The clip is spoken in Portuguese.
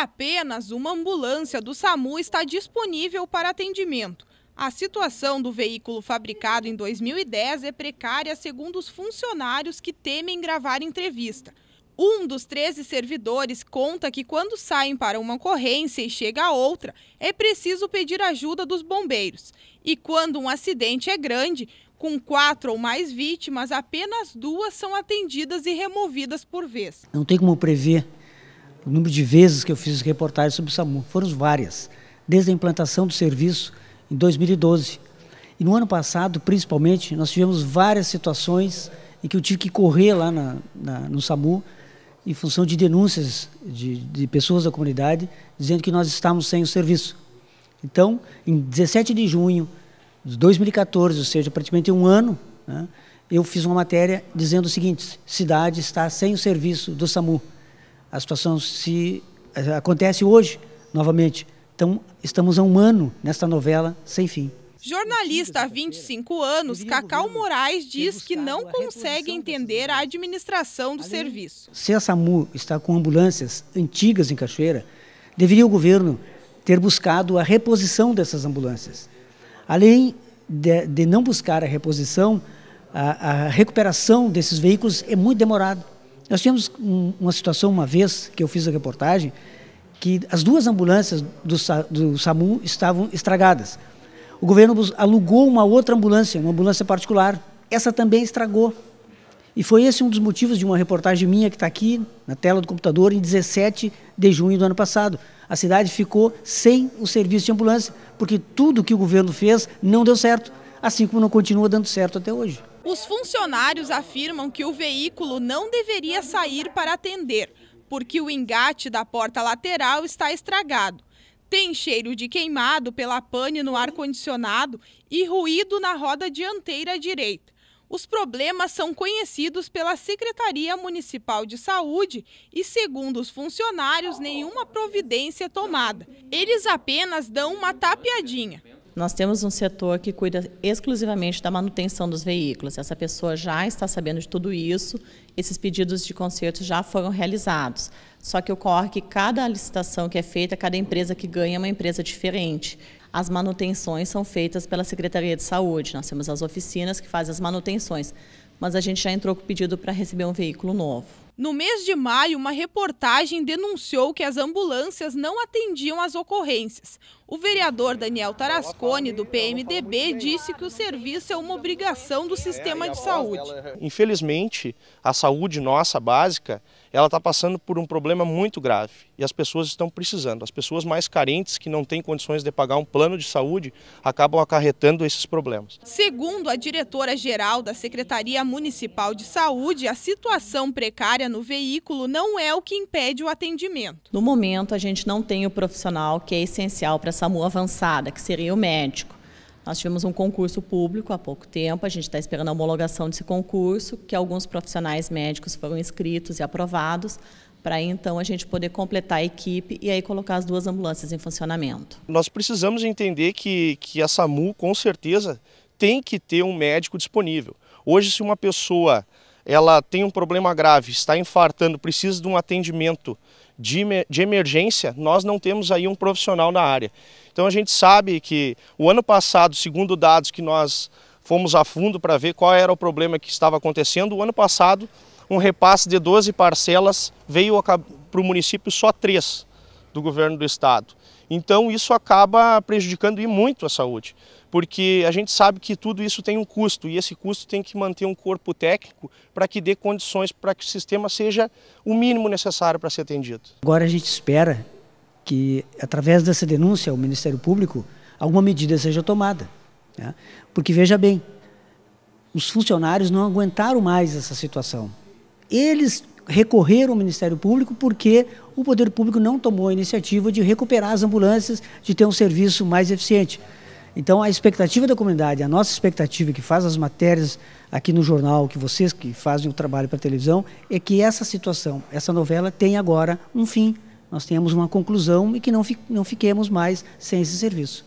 Apenas uma ambulância do SAMU está disponível para atendimento. A situação do veículo fabricado em 2010 é precária, segundo os funcionários que temem gravar entrevista. Um dos 13 servidores conta que quando saem para uma ocorrência e chega a outra, é preciso pedir ajuda dos bombeiros. E quando um acidente é grande, com quatro ou mais vítimas, apenas duas são atendidas e removidas por vez. Não tem como prever o número de vezes que eu fiz reportagens sobre o SAMU, foram várias, desde a implantação do serviço em 2012. E no ano passado, principalmente, nós tivemos várias situações em que eu tive que correr lá na, na, no SAMU em função de denúncias de, de pessoas da comunidade dizendo que nós estávamos sem o serviço. Então, em 17 de junho de 2014, ou seja, praticamente um ano, né, eu fiz uma matéria dizendo o seguinte: cidade está sem o serviço do SAMU. A situação se eh, acontece hoje novamente. Então, estamos há um ano nesta novela sem fim. Jornalista há 25 anos, Cacau Moraes diz que não consegue entender a administração do serviço. Se a SAMU está com ambulâncias antigas em Cachoeira, deveria o governo ter buscado a reposição dessas ambulâncias. Além de, de não buscar a reposição, a, a recuperação desses veículos é muito demorada. Nós tínhamos um, uma situação uma vez que eu fiz a reportagem que as duas ambulâncias do, do SAMU estavam estragadas. O governo alugou uma outra ambulância, uma ambulância particular. Essa também estragou. E foi esse um dos motivos de uma reportagem minha que está aqui na tela do computador em 17 de junho do ano passado. A cidade ficou sem o serviço de ambulância, porque tudo que o governo fez não deu certo, assim como não continua dando certo até hoje. Os funcionários afirmam que o veículo não deveria sair para atender, porque o engate da porta lateral está estragado. Tem cheiro de queimado pela pane no ar-condicionado e ruído na roda dianteira direita. Os problemas são conhecidos pela Secretaria Municipal de Saúde e, segundo os funcionários, nenhuma providência é tomada. Eles apenas dão uma tapeadinha. Nós temos um setor que cuida exclusivamente da manutenção dos veículos. Essa pessoa já está sabendo de tudo isso, esses pedidos de conserto já foram realizados. Só que ocorre que cada licitação que é feita, cada empresa que ganha é uma empresa diferente. As manutenções são feitas pela Secretaria de Saúde. Nós temos as oficinas que fazem as manutenções, mas a gente já entrou com o pedido para receber um veículo novo. No mês de maio, uma reportagem denunciou que as ambulâncias não atendiam às ocorrências. O vereador Daniel Tarascone, do PMDB, disse que o serviço é uma obrigação do sistema de saúde. Infelizmente, a saúde nossa básica, ela está passando por um problema muito grave e as pessoas estão precisando. As pessoas mais carentes que não têm condições de pagar um plano de saúde acabam acarretando esses problemas. Segundo a diretora-geral da Secretaria Municipal de Saúde, a situação precária no veículo não é o que impede o atendimento. No momento, a gente não tem o profissional que é essencial para a SAMU avançada, que seria o médico. Nós tivemos um concurso público há pouco tempo, a gente está esperando a homologação desse concurso, que alguns profissionais médicos foram inscritos e aprovados, para então a gente poder completar a equipe e aí colocar as duas ambulâncias em funcionamento. Nós precisamos entender que, que a SAMU, com certeza, tem que ter um médico disponível. Hoje, se uma pessoa ela tem um problema grave, está infartando, precisa de um atendimento de, de emergência, nós não temos aí um profissional na área. Então a gente sabe que o ano passado, segundo dados que nós fomos a fundo para ver qual era o problema que estava acontecendo, o ano passado um repasse de 12 parcelas veio para o município só três do governo do estado. Então isso acaba prejudicando e muito a saúde, porque a gente sabe que tudo isso tem um custo e esse custo tem que manter um corpo técnico para que dê condições para que o sistema seja o mínimo necessário para ser atendido. Agora a gente espera que através dessa denúncia ao Ministério Público alguma medida seja tomada, né? porque veja bem, os funcionários não aguentaram mais essa situação. Eles recorrer ao Ministério Público porque o Poder Público não tomou a iniciativa de recuperar as ambulâncias, de ter um serviço mais eficiente. Então, a expectativa da comunidade, a nossa expectativa que faz as matérias aqui no jornal, que vocês que fazem o trabalho para televisão, é que essa situação, essa novela, tenha agora um fim. Nós tenhamos uma conclusão e que não, fi não fiquemos mais sem esse serviço.